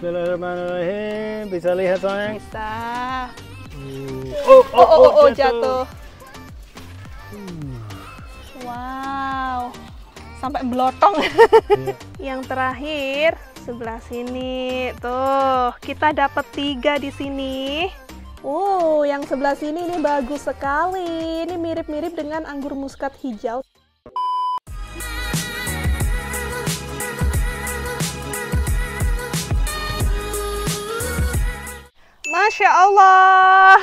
Bismillahirrahmanirrahim. Bisa lihat sayang? Bisa. Oh, oh, oh, oh, oh jatuh. jatuh. Hmm. Wow. Sampai blotong. Yeah. Yang terakhir sebelah sini. Tuh, kita dapat tiga di sini. Uh yang sebelah sini ini bagus sekali. Ini mirip-mirip dengan anggur muskat hijau. Masya Allah.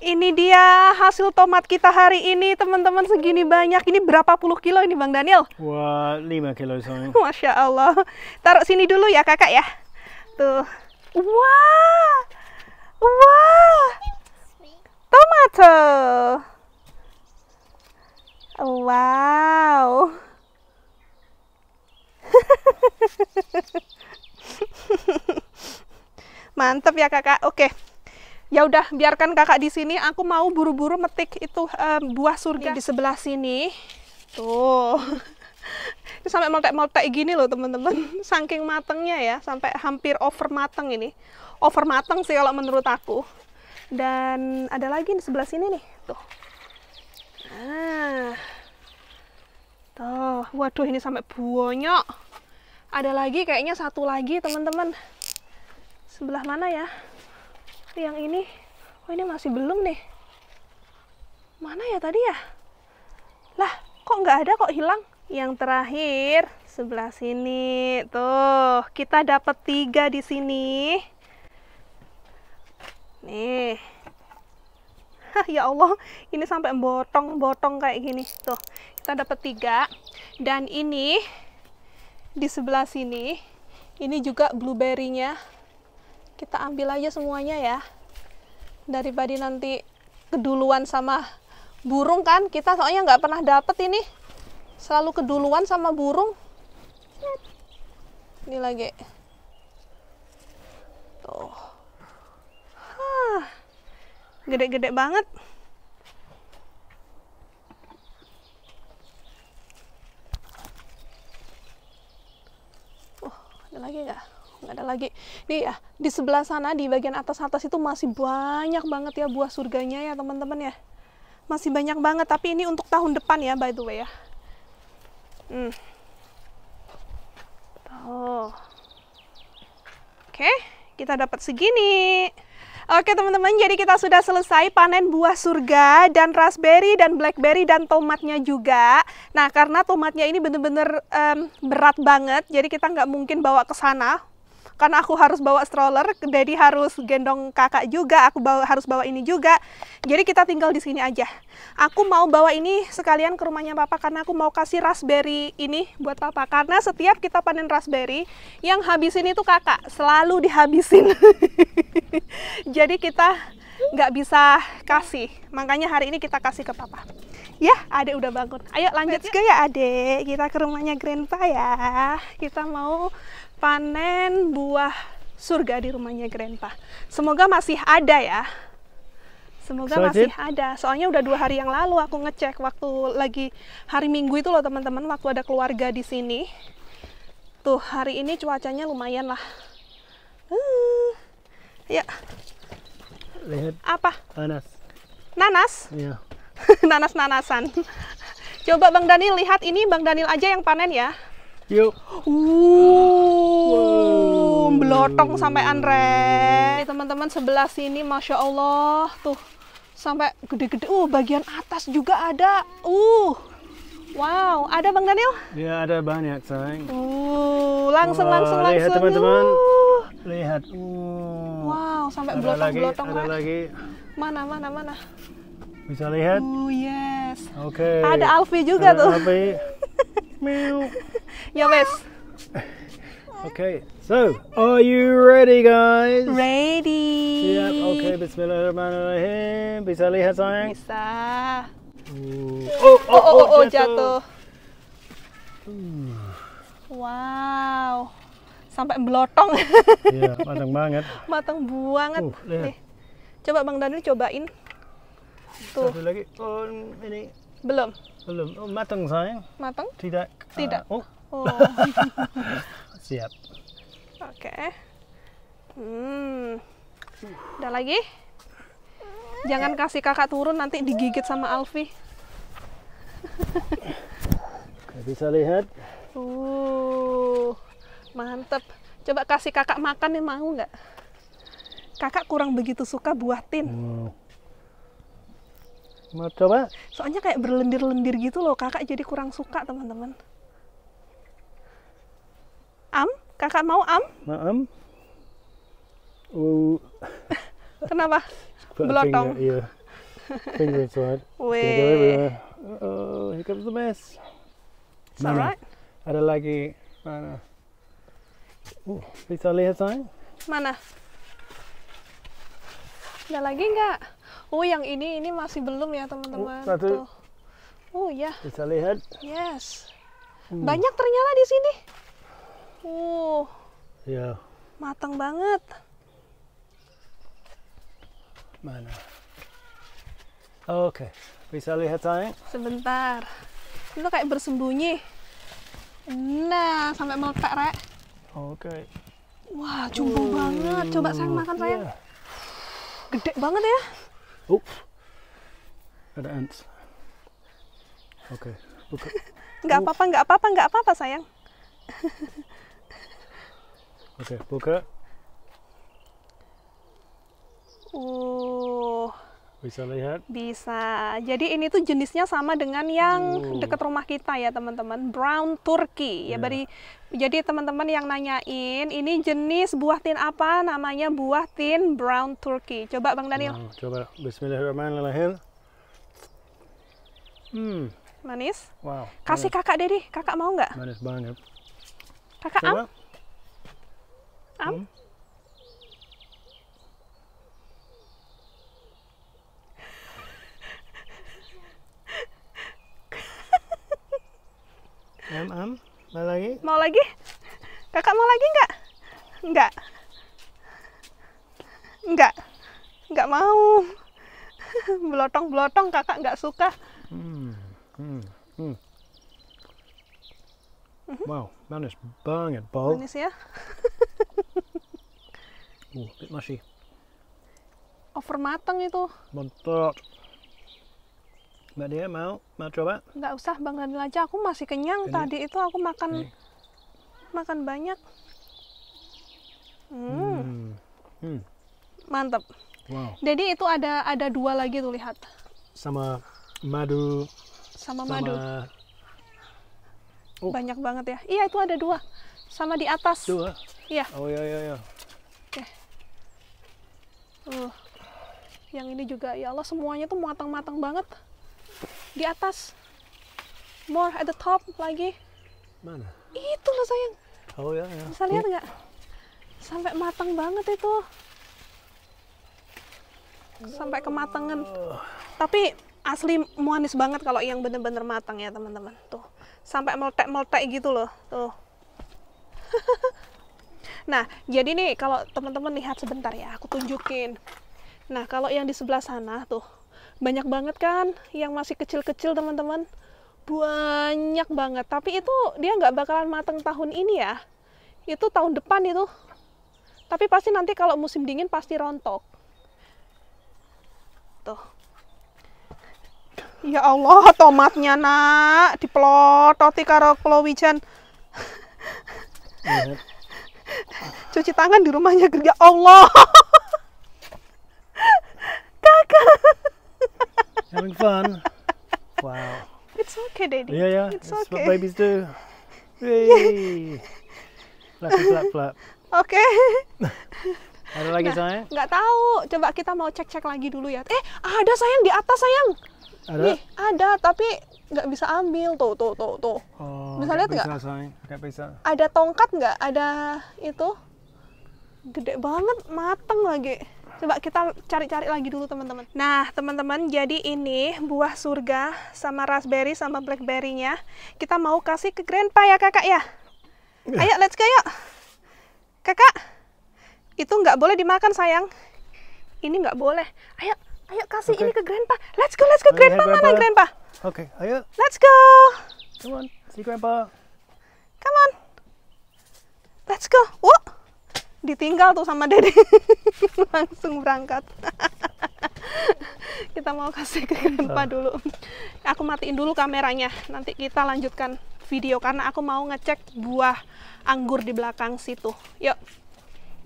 Ini dia hasil tomat kita hari ini, teman-teman segini banyak. Ini berapa puluh kilo ini Bang Daniel? Wah, 5 kilo soalnya. Masya Allah. Taruh sini dulu ya kakak ya. Tuh. Wah. Wah. Tomato. Wow. mantep ya kakak. Oke. Ya udah biarkan kakak di sini. Aku mau buru-buru metik itu um, buah surga ya. di sebelah sini. Tuh. Ini sampai meltek-meltek gini loh teman-teman. Saking matengnya ya, sampai hampir over mateng ini. Over mateng sih kalau menurut aku. Dan ada lagi di sebelah sini nih. Tuh. Nah. Tuh, waduh ini sampai buonyok. Ada lagi kayaknya satu lagi teman-teman sebelah mana ya yang ini oh ini masih belum nih mana ya tadi ya lah kok nggak ada kok hilang yang terakhir sebelah sini tuh kita dapat tiga di sini nih ya Allah ini sampai botong-botong kayak gini tuh kita dapat tiga dan ini di sebelah sini ini juga blueberry-nya kita ambil aja semuanya ya daripada nanti keduluan sama burung kan kita soalnya nggak pernah dapet ini selalu keduluan sama burung ini lagi tuh gede-gede banget uh ada lagi nggak nggak ada lagi ini ya ah, di sebelah sana di bagian atas atas itu masih banyak banget ya buah surganya ya teman-teman ya masih banyak banget tapi ini untuk tahun depan ya by the way ya hmm. oh oke kita dapat segini Oke teman-teman, jadi kita sudah selesai panen buah surga dan raspberry dan blackberry dan tomatnya juga. Nah, karena tomatnya ini benar benar um, mmm, berat banget, jadi kita nggak mungkin bawa ke sana karena aku harus bawa stroller, jadi harus gendong kakak juga, aku bawa, harus bawa ini juga. Jadi kita tinggal di sini aja. Aku mau bawa ini sekalian ke rumahnya papa karena aku mau kasih raspberry ini buat papa. Karena setiap kita panen raspberry, yang habisin itu kakak, selalu dihabisin. Jadi kita nggak bisa kasih. Makanya hari ini kita kasih ke papa. Ya, adek udah bangun. Ayo lanjut ke ya adek. Kita ke rumahnya grandpa ya. Kita mau panen buah surga di rumahnya Grandpa. Semoga masih ada ya. Semoga so, masih it? ada. Soalnya udah dua hari yang lalu aku ngecek waktu lagi hari Minggu itu loh teman-teman waktu ada keluarga di sini. Tuh hari ini cuacanya lumayan lah. Uh, Ya. Lihat. Apa? Nanas. Nanas? Iya. Nanas-nanasan. Coba Bang Daniel lihat ini Bang Daniel aja yang panen ya. Yuk. Uh, wow. belotong sampai anre. Teman-teman sebelah sini, masya Allah, tuh sampai gede-gede. Uh, bagian atas juga ada. Uh, wow, ada Bang Daniel? Ya, ada banyak sayang. Uh, langsung wow, langsung lihat, teman-teman. Uh. Lihat. Uh. Wow, sampai belotong-belotong. Ada, lagi, Mana mana mana. Bisa lihat? Oh yes. Oke. Okay. Ada Alfi juga ada tuh. Alfi. Meow. Ya wes. Okay, so are you ready guys? Ready. Siap. Oke, okay, bismillahirrahmanirrahim. Bisa lihat sayang? Bisa. Oh, oh, oh, oh, oh jatuh. jatuh. Wow. Sampai belotong. Iya, matang banget. Matang banget. Uh, lihat. Nih. Coba Bang Daniel cobain. Tuh. Satu lagi. Oh, ini. Belum. Belum. Oh, matang sayang. Matang? Tidak. Tidak. Uh, oh. oh. Siap. Oke. Okay. Hmm. Ada lagi? Jangan kasih kakak turun nanti digigit sama Alfi. bisa lihat. Uh, mantep. Coba kasih kakak makan nih mau nggak? Kakak kurang begitu suka buah tin. Hmm. Oh. Mau coba? Soalnya kayak berlendir-lendir gitu loh, kakak jadi kurang suka teman-teman. Am, kakak mau am? Maam. uh. Oh. Kenapa? Belotong. Iya. Finger sword. Wih. Uh oh, here comes the mess. It's right. Ada lagi mana? Uh, bisa lihat saya? Mana? Ada lagi enggak Oh, yang ini ini masih belum ya, teman-teman. Satu. Tuh. Oh, ya. Bisa lihat. Yes. Hmm. Banyak ternyata di sini. Oh. Ya. Matang banget. Mana? Oke. Okay. Bisa lihat saya? Sebentar. Itu kayak bersembunyi. Nah, sampai meletak, Rek. Oke. Okay. Wah, jumbo uh. banget. Coba saya makan oh, saya. Yeah. Gede banget ya. Oh, ada ants. Oke, okay. buka. nggak apa-apa, nggak apa-apa, nggak apa-apa sayang. Oke, okay, buka. Oh. Bisa lihat? Bisa. Jadi ini tuh jenisnya sama dengan yang oh. dekat rumah kita ya teman-teman. Brown Turkey. Ya, yeah. beri, jadi teman-teman yang nanyain, ini jenis buah tin apa? Namanya buah tin Brown Turkey. Coba Bang Daniel. Nah, coba. Bismillahirrahmanirrahim. Hmm. Manis? Wow. Kasih manis. Iya. kakak deh, Kakak mau nggak? Manis banget. Kakak coba. am? Am? Hmm. Enggak. Enggak. Enggak mau. Belotong-belotong kakak enggak suka. Hmm. Hmm. Hmm. Mhm. Wow, manis banget, Paul. Manis ya. uh, bit mushy. Over matang itu. Mantap. Mbak Dia mau mau coba? Enggak usah, Bang Radil aja. Aku masih kenyang. Ini. Tadi itu aku makan Ini. makan banyak. Hmm. Hmm. Mantap. Wow. Jadi itu ada ada dua lagi tuh lihat. Sama madu. Sama, sama... madu. Oh. Banyak banget ya. Iya itu ada dua. Sama di atas. Dua. Iya. Oh ya ya ya. Oke. Uh. Yang ini juga ya Allah semuanya tuh matang-matang banget. Di atas. More at the top lagi. Mana? Itu loh sayang. Oh ya. iya. Bisa lihat oh. nggak? sampai matang banget itu sampai kematangan tapi asli manis banget kalau yang bener-bener matang ya teman-teman tuh sampai meletek-meletek gitu loh tuh nah jadi nih kalau teman-teman lihat sebentar ya aku tunjukin nah kalau yang di sebelah sana tuh banyak banget kan yang masih kecil-kecil teman-teman banyak banget tapi itu dia nggak bakalan matang tahun ini ya itu tahun depan itu tapi pasti nanti kalau musim dingin pasti rontok. Tuh. Ya Allah, tomatnya nak dipelototi karo kelowijan iya. Cuci tangan di rumahnya ya Allah. Kakak. Having fun. Wow. It's okay, Daddy. Yeah, yeah. It's, it's okay. what babies do. Yay. Yeah. Flappy flap flap. Oke. Okay. ada lagi nah, sayang? Nggak tahu. Coba kita mau cek-cek lagi dulu ya. Eh, ada sayang di atas sayang. Ada? Nih, ada tapi nggak bisa ambil tuh tuh tuh tuh. Oh, bisa lihat nggak? Nggak bisa. Ada tongkat nggak? Ada itu? Gede banget, mateng lagi. Coba kita cari-cari lagi dulu teman-teman. Nah, teman-teman, jadi ini buah surga sama raspberry sama blackberry-nya. Kita mau kasih ke grandpa ya, Kakak ya. Iya. Ayo, let's go yuk kakak itu nggak boleh dimakan sayang ini nggak boleh ayo ayo kasih okay. ini ke grandpa let's go let's go grandpa, grandpa mana grandpa oke okay, ayo let's go come on see grandpa come on let's go wow ditinggal tuh sama dede langsung berangkat kita mau kasih ke grandpa dulu aku matiin dulu kameranya nanti kita lanjutkan video karena aku mau ngecek buah anggur di belakang situ. Yuk.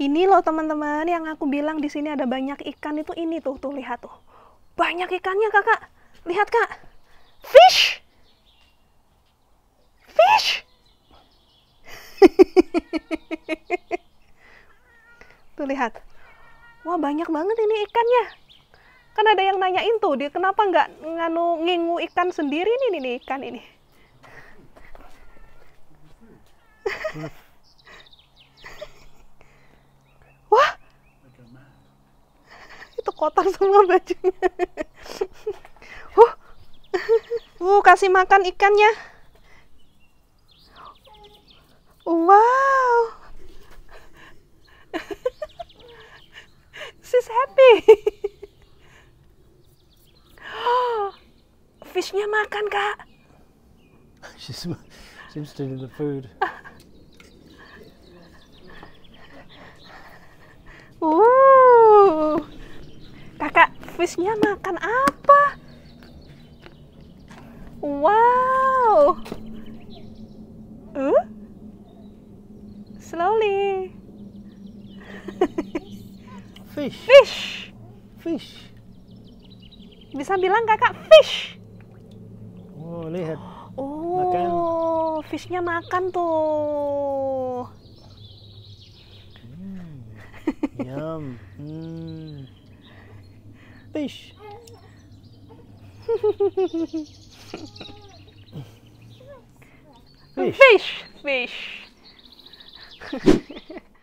Ini loh teman-teman yang aku bilang di sini ada banyak ikan itu ini tuh tuh lihat tuh. Banyak ikannya Kakak. Lihat Kak. Fish. Fish. tuh lihat. Wah banyak banget ini ikannya. Kan ada yang nanyain tuh dia kenapa nggak nganu ngingu ikan sendiri nih nih ikan ini. Wah. Itu kotor semua bajunya. Uh. Uh, kasih makan ikannya. Wow. She's happy. Fishnya makan, Kak. She's seems to do the food. Ah. Krisnya makan apa? Wow. Huh? Slowly. fish. Fish. Fish. Bisa bilang kakak fish. Oh, lihat. Oh, makan. fishnya makan tuh. Hmm. Yum. Hmm. peixe. Peixe. Peixe. Peixe.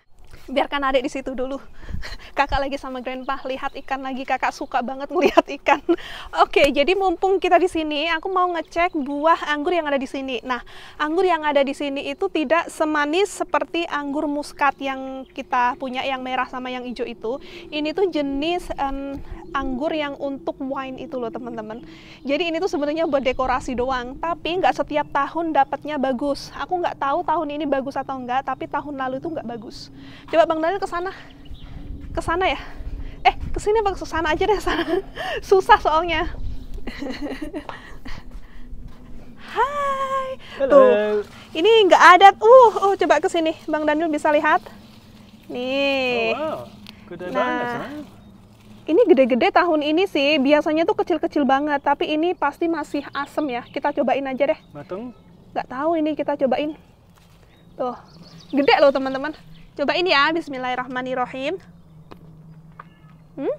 biarkan adik di situ dulu. Kakak lagi sama grandpa lihat ikan lagi. Kakak suka banget melihat ikan. Oke, jadi mumpung kita di sini, aku mau ngecek buah anggur yang ada di sini. Nah, anggur yang ada di sini itu tidak semanis seperti anggur muskat yang kita punya yang merah sama yang hijau itu. Ini tuh jenis um, anggur yang untuk wine itu loh teman-teman. Jadi ini tuh sebenarnya buat dekorasi doang, tapi nggak setiap tahun dapatnya bagus. Aku nggak tahu tahun ini bagus atau enggak, tapi tahun lalu itu nggak bagus. Coba coba Bang Daniel ke sana. Ke sana ya? Eh, ke sini Bang Susana aja deh sana. Susah soalnya. Hai. Halo. Ini nggak ada. Uh, uh, coba ke sini. Bang Daniel bisa lihat. Nih. Oh, wow. nah, Ini gede-gede tahun ini sih. Biasanya tuh kecil-kecil banget, tapi ini pasti masih asem ya. Kita cobain aja deh. matung Nggak tahu ini kita cobain. Tuh. Gede loh, teman-teman. Cobain ya, bismillahirrahmanirrahim. Hmm?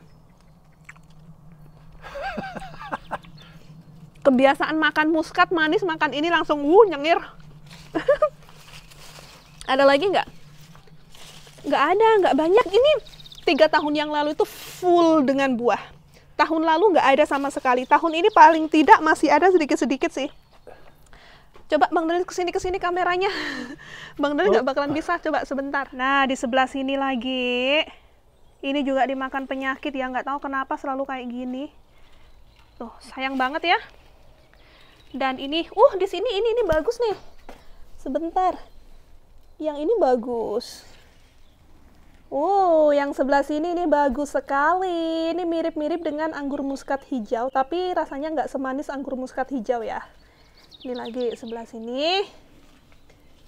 Kebiasaan makan muskat manis, makan ini langsung wuh nyengir. ada lagi nggak? Nggak ada, nggak banyak. Ini tiga tahun yang lalu itu full dengan buah. Tahun lalu nggak ada sama sekali. Tahun ini paling tidak masih ada sedikit-sedikit sih. Coba Bang Dalil kesini kesini kameranya. Bang Dalil nggak oh. bakalan bisa. Coba sebentar. Nah di sebelah sini lagi. Ini juga dimakan penyakit ya nggak tahu kenapa selalu kayak gini. Tuh sayang banget ya. Dan ini, uh di sini ini ini bagus nih. Sebentar. Yang ini bagus. uh yang sebelah sini ini bagus sekali. Ini mirip-mirip dengan anggur muskat hijau, tapi rasanya nggak semanis anggur muskat hijau ya ini lagi sebelah sini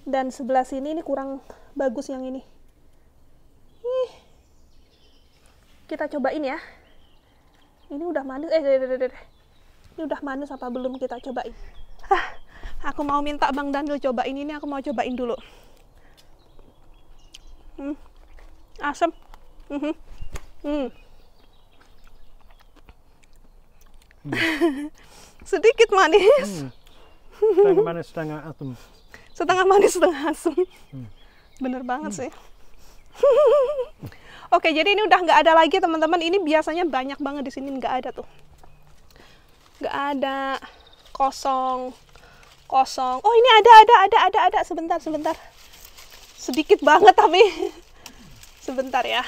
dan sebelah sini ini kurang bagus yang ini Ih. kita cobain ya ini udah manis eh deh, deh, deh, ini udah manis apa belum kita cobain Hah, aku mau minta Bang Daniel cobain ini aku mau cobain dulu hmm. asem mhm. -hmm. hmm. sedikit manis hmm setengah manis setengah asam setengah manis setengah asam hmm. bener banget hmm. sih Oke, jadi ini udah nggak ada lagi teman-teman. Ini biasanya banyak banget di sini nggak ada tuh, nggak ada kosong kosong. Oh ini ada ada ada ada ada sebentar sebentar, sedikit banget tapi sebentar ya.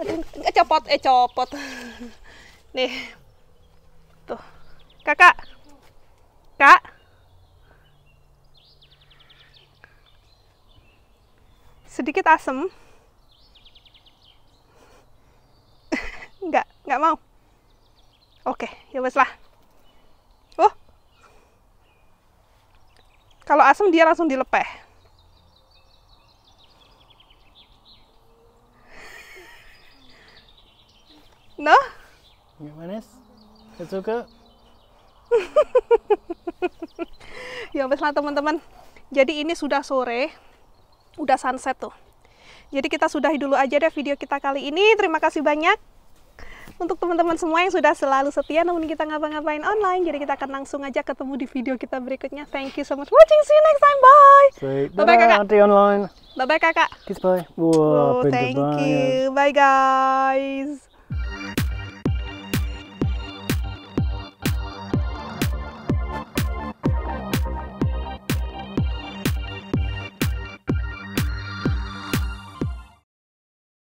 Aduh, copot eh copot. Nih, tuh kakak Kak. Sedikit asem. Enggak, enggak mau. Oke, ya wes lah. Oh. Kalau asem dia langsung dilepeh. No? Gimana? Itu kok? ya wes teman-teman. Jadi ini sudah sore, udah sunset tuh. Jadi kita sudahi dulu aja deh video kita kali ini. Terima kasih banyak untuk teman-teman semua yang sudah selalu setia namun kita ngapa-ngapain online. Jadi kita akan langsung aja ketemu di video kita berikutnya. Thank you so much watching. See you next time. Bye. Bye bye kakak. Nanti online. Bye bye kakak. Kiss bye. Wow, oh, thank you. Bye guys.